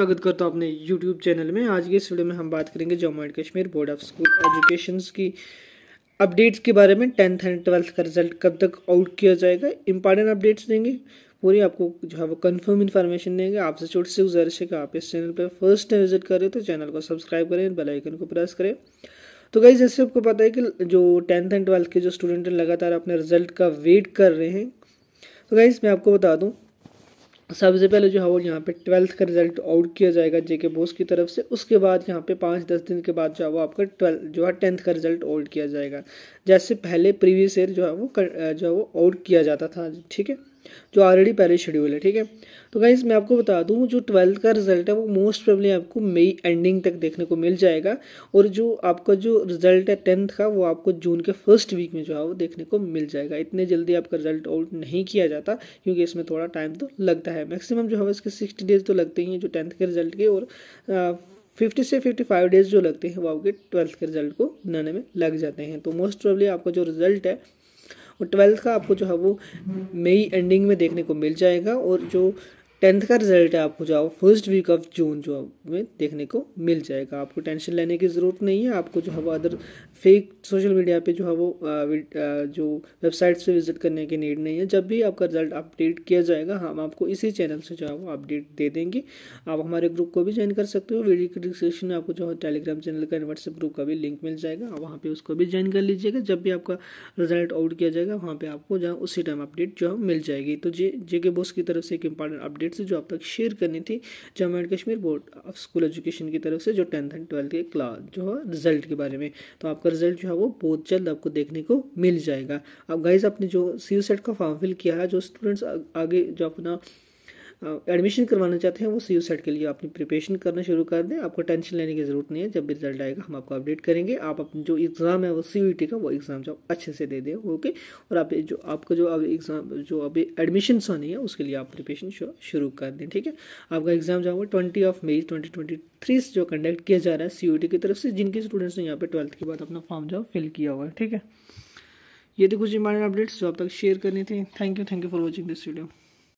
स्वागत करता हूँ अपने YouTube चैनल में आज के इस वीडियो में हम बात करेंगे Jammu and Kashmir board of school education की अपडेट्स के बारे में टेंथ एंड ट्वेल्थ का रिजल्ट कब तक आउट किया जाएगा इंपॉर्टेंट अपडेट्स देंगे पूरी आपको जो है वो कन्फर्म इन्फॉर्मेशन देंगे आपसे छोटी सी गुजारिश है कि आप इस चैनल पर फर्स्ट टाइम विजिट करें तो चैनल को सब्सक्राइब करें बेलाइकन को प्रेस करें तो गाइज जैसे आपको पता है कि जो टेंथ एंड ट्वेल्थ के जो स्टूडेंट हैं लगातार अपने रिजल्ट का वेट कर रहे हैं तो गाइज मैं आपको बता दूँ सबसे पहले जो है वो यहाँ पे ट्वेल्थ का रिजल्ट आउट किया जाएगा जेके बोस की तरफ से उसके बाद यहाँ पे पाँच दस दिन के बाद जो है वो आपका ट्वेल्थ जो है टेंथ का रिजल्ट आउट किया जाएगा जैसे पहले प्रीवियस ईयर जो है वो कर, जो है वो आउट किया जाता था ठीक है जो ऑलरेडी पहले शेड्यूल है ठीक है तो गाइज मैं आपको बता दूं जो ट्वेल्थ का रिजल्ट है वो मोस्ट प्रॉब्लली आपको मई एंडिंग तक देखने को मिल जाएगा और जो आपका जो रिजल्ट है टेंथ का वो आपको जून के फर्स्ट वीक में जो है वो देखने को मिल जाएगा इतने जल्दी आपका रिजल्ट आउट नहीं किया जाता क्योंकि इसमें थोड़ा टाइम तो लगता है मैक्सिमम जो है इसके सिक्सटी डेज तो लगते ही हैं जो टेंथ के रिजल्ट के और आ, फिफ्टी से फिफ्टी फाइव डेज जो लगते हैं वो आपके ट्वेल्थ के रिजल्ट को बनाने में लग जाते हैं तो मोस्ट प्रॉब्ली आपका जो रिजल्ट है और ट्वेल्थ का आपको जो है वो मई एंडिंग में देखने को मिल जाएगा और जो टेंथ का रिजल्ट है आपको जो आप फर्स्ट वीक ऑफ जून जो में देखने को मिल जाएगा आपको टेंशन लेने की ज़रूरत नहीं है आपको जो है वो अदर फेक सोशल मीडिया पे जो है वो जो वेबसाइट्स पे विजिट करने की नीड नहीं है जब भी आपका रिजल्ट अपडेट किया जाएगा हम आपको इसी चैनल से जो है वो अपडेट दे देंगे आप हमारे ग्रुप को भी ज्वाइन कर सकते हो वीडियो डिस्क्रिप्शन में आपको जो है टेलीग्राम चैनल का व्हाट्सएप ग्रुप का भी लिंक मिल जाएगा आप वहाँ पर उसको भी ज्वाइन कर लीजिएगा जब भी आपका रिजल्ट आउट किया जाएगा वहाँ पर आपको जो उसी टाइम अपडेट जो है मिल जाएगी तो जे जे के बॉस की तरफ से एक इंपॉर्टेंट अपडेट अपडेट्स जो आप तक शेयर करनी थी Jammu and Kashmir board of school education की तरफ से जो टेंथ एंड ट्वेल्थ के क्लास जो है रिजल्ट के बारे में तो आपका रिजल्ट जो है वो बहुत जल्द आपको देखने को मिल जाएगा अब गाइज आपने जो सी सेट का फॉर्म फिल किया है जो स्टूडेंट्स आगे जो अपना एडमिशन करवाना चाहते हैं वो सी सेट के लिए अपनी प्रिपरेशन करना शुरू कर दें आपको टेंशन लेने की ज़रूरत नहीं है जब भी रिजल्ट आएगा हम आपको अपडेट करेंगे आप अपनी जो एग्ज़ाम है वो सी e का वो एग्ज़ाम जो अच्छे से दे दें ओके और आप जो आपका जो अभी एग्ज़ाम जो अभी एडमिशन होनी है उसके लिए आप प्रिपेशन शुरू कर दें ठीक है आपका एग्ज़ाम जो है ट्वेंटी ऑफ मई ट्वेंटी जो कंडक्ट किया जा रहा है सी e की तरफ से जिनके स्टूडेंट्स ने यहाँ पर ट्वेल्थ के बाद अपना फॉर्म जो फिल किया हुआ है ठीक है ये थे कुछ इंपॉर्टेंट अपडेट्स जो आप तक शेयर करने थे thank you thank you for watching this video